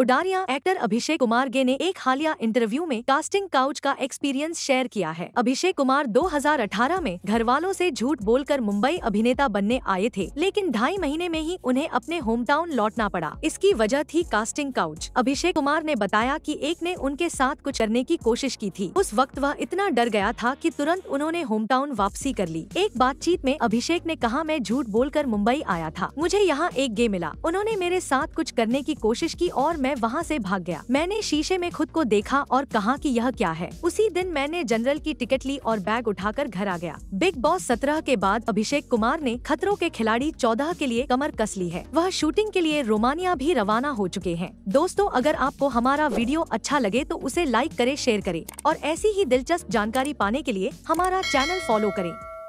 Udaariyan actor Abhishek Kumar गे ने एक हालिया इंटरव्यू में कास्टिंग काउच का एक्सपीरियंस शेयर किया है अभिषेक कुमार 2018 में घर वालों ऐसी झूठ बोलकर मुंबई अभिनेता बनने आए थे लेकिन ढाई महीने में ही उन्हें अपने होम टाउन लौटना पड़ा इसकी वजह थी कास्टिंग काउच अभिषेक कुमार ने बताया की एक ने उनके साथ कुछ करने की कोशिश की थी उस वक्त वह इतना डर गया था की तुरंत उन्होंने होम टाउन वापसी कर ली एक बातचीत में अभिषेक ने कहा मैं झूठ बोलकर मुंबई आया था मुझे यहाँ एक गे मिला उन्होंने मेरे साथ कुछ करने की कोशिश की और मैं मैं वहाँ से भाग गया मैंने शीशे में खुद को देखा और कहा कि यह क्या है उसी दिन मैंने जनरल की टिकट ली और बैग उठाकर घर आ गया बिग बॉस सत्रह के बाद अभिषेक कुमार ने खतरों के खिलाड़ी चौदह के लिए कमर कस ली है वह शूटिंग के लिए रोमानिया भी रवाना हो चुके हैं दोस्तों अगर आपको हमारा वीडियो अच्छा लगे तो उसे लाइक करे शेयर करे और ऐसी ही दिलचस्प जानकारी पाने के लिए हमारा चैनल फॉलो करें